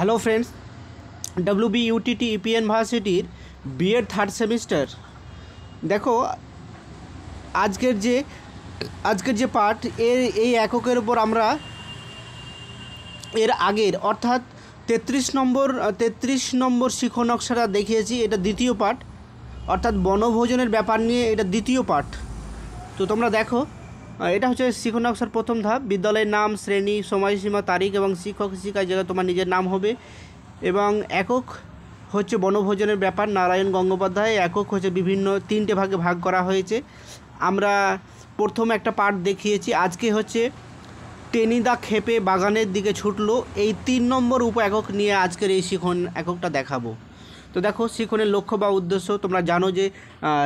hello friends W B UTT EPN ভার্সিটির BEd third semester দেখো আজকের যে আজকের যে পার্ট এর এই এককের উপর আমরা এর আগের অর্থাৎ তেত্রিশ নম্বর তেত্রিশ নম্বর শিখন নকশাটা দেখিয়েছি এটা দ্বিতীয় পার্ট অর্থাৎ বনভোজনের ব্যাপার নিয়ে এটা দ্বিতীয় পার্ট তো তোমরা দেখো এটা হচ্ছে শিক্ষক নকশার প্রথম ধাপ বিদ্যালয়ের নাম শ্রেণী সময়সীমা তারিখ এবং শিক্ষক শিক্ষায় জায়গায় তোমার নিজের নাম হবে এবং একক হচ্ছে বনভোজনের ব্যাপার নারায়ণ গঙ্গোপাধ্যায় একক হচ্ছে বিভিন্ন তিনটে ভাগে ভাগ করা হয়েছে আমরা প্রথম একটা পার্ট দেখিয়েছি আজকে হচ্ছে টেনিদা খেপে বাগানের দিকে ছুটলো এই তিন নম্বর উপ একক নিয়ে আজকের এই শিখন এককটা দেখাবো তো দেখো শিখনের লক্ষ্য বা উদ্দেশ্য তোমরা জানো যে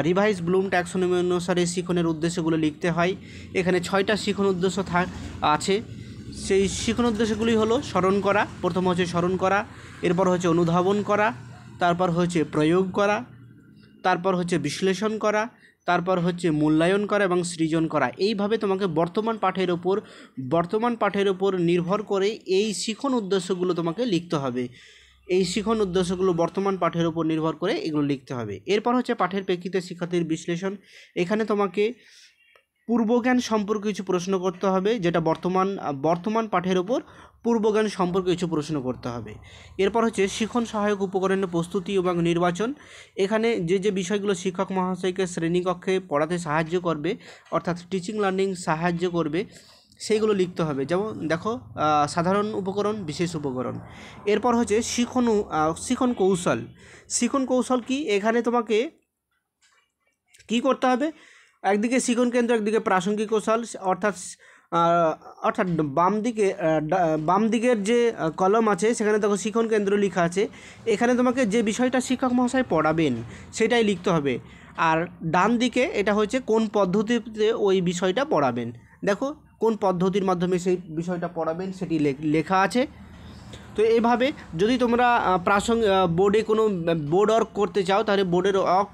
রিভাইজ ব্লুম ট্যাক্সোনমি অনুসারে শিখনের উদ্দেশ্যগুলো লিখতে হয় এখানে ছয়টা শিখন উদ্দেশ্য থা আছে সেই শিখন উদ্দেশ্যগুলি হলো স্মরণ করা প্রথম হচ্ছে স্মরণ করা এরপর হচ্ছে অনুধাবন করা তারপর হচ্ছে প্রয়োগ করা তারপর হচ্ছে বিশ্লেষণ করা তারপর হচ্ছে মূল্যায়ন করা এবং সৃজন করা এইভাবে তোমাকে বর্তমান পাঠের ওপর বর্তমান পাঠের ওপর নির্ভর করে এই শিখন উদ্দেশ্যগুলো তোমাকে লিখতে হবে এই শিখন উদ্দেশ্যগুলো বর্তমান পাঠের উপর নির্ভর করে এগুলো লিখতে হবে এরপর হচ্ছে পাঠের প্রেক্ষিতে শিক্ষার্থীর বিশ্লেষণ এখানে তোমাকে পূর্বজ্ঞান সম্পর্কে কিছু প্রশ্ন করতে হবে যেটা বর্তমান বর্তমান পাঠের ওপর পূর্বজ্ঞান সম্পর্কে কিছু প্রশ্ন করতে হবে এরপর হচ্ছে শিখন সহায়ক উপকরণের প্রস্তুতি এবং নির্বাচন এখানে যে যে বিষয়গুলো শিক্ষক মহাশয়কে শ্রেণীকক্ষে পড়াতে সাহায্য করবে অর্থাৎ টিচিং লার্নিং সাহায্য করবে সেইগুলো লিখতে হবে যেমন দেখো সাধারণ উপকরণ বিশেষ উপকরণ এরপর হচ্ছে শিখন শিখন কৌশল শিখন কৌশল কি এখানে তোমাকে কি করতে হবে একদিকে শিখন কেন্দ্র একদিকে প্রাসঙ্গিক কৌশল অর্থাৎ অর্থাৎ বাম দিকে বাম দিকের যে কলম আছে সেখানে দেখো শিখন কেন্দ্র লেখা আছে এখানে তোমাকে যে বিষয়টা শিক্ষক মহাশয় পড়াবেন সেটাই লিখতে হবে আর ডান দিকে এটা হচ্ছে কোন পদ্ধতিতে ওই বিষয়টা পড়াবেন দেখো কোন পদ্ধতির মাধ্যমে সেই বিষয়টা পড়াবেন সেটি লেখা আছে তো এইভাবে যদি তোমরা প্রাসঙ্গিক বোর্ডে কোনো বোর্ড ওয়ার্ক করতে চাও তাহলে বোর্ডের অক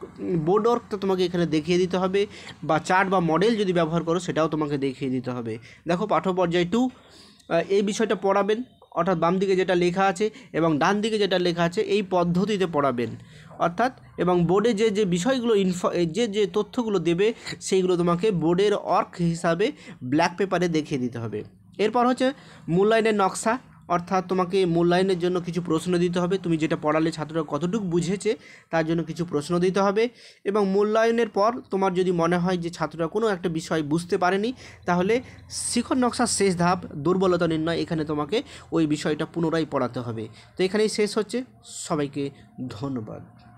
বোর্ড ওয়ার্কটা তোমাকে এখানে দেখিয়ে দিতে হবে বা চার্ট বা মডেল যদি ব্যবহার করো সেটাও তোমাকে দেখিয়ে দিতে হবে দেখো পাঠ্য পর্যায় টু এই বিষয়টা পড়াবেন অর্থাৎ বাম দিকে যেটা লেখা আছে এবং ডান দিকে যেটা লেখা আছে এই পদ্ধতিতে পড়াবেন অর্থাৎ এবং বোর্ডে যে যে বিষয়গুলো ইনফ যে যে তথ্যগুলো দেবে সেইগুলো তোমাকে বোর্ডের অর্ক হিসাবে ব্ল্যাক পেপারে দেখিয়ে দিতে হবে এরপর হচ্ছে মূল্যায়নের নকশা অর্থাৎ তোমাকে মূল্যায়নের জন্য কিছু প্রশ্ন দিতে হবে তুমি যেটা পড়ালে ছাত্ররা কতটুকু বুঝেছে তার জন্য কিছু প্রশ্ন দিতে হবে এবং মূল্যায়নের পর তোমার যদি মনে হয় যে ছাত্ররা কোনো একটা বিষয় বুঝতে পারেনি তাহলে শিখর নকশার শেষ ধাপ দুর্বলতা নির্ণয় এখানে তোমাকে ওই বিষয়টা পুনরায় পড়াতে হবে তো এখানেই শেষ হচ্ছে সবাইকে ধন্যবাদ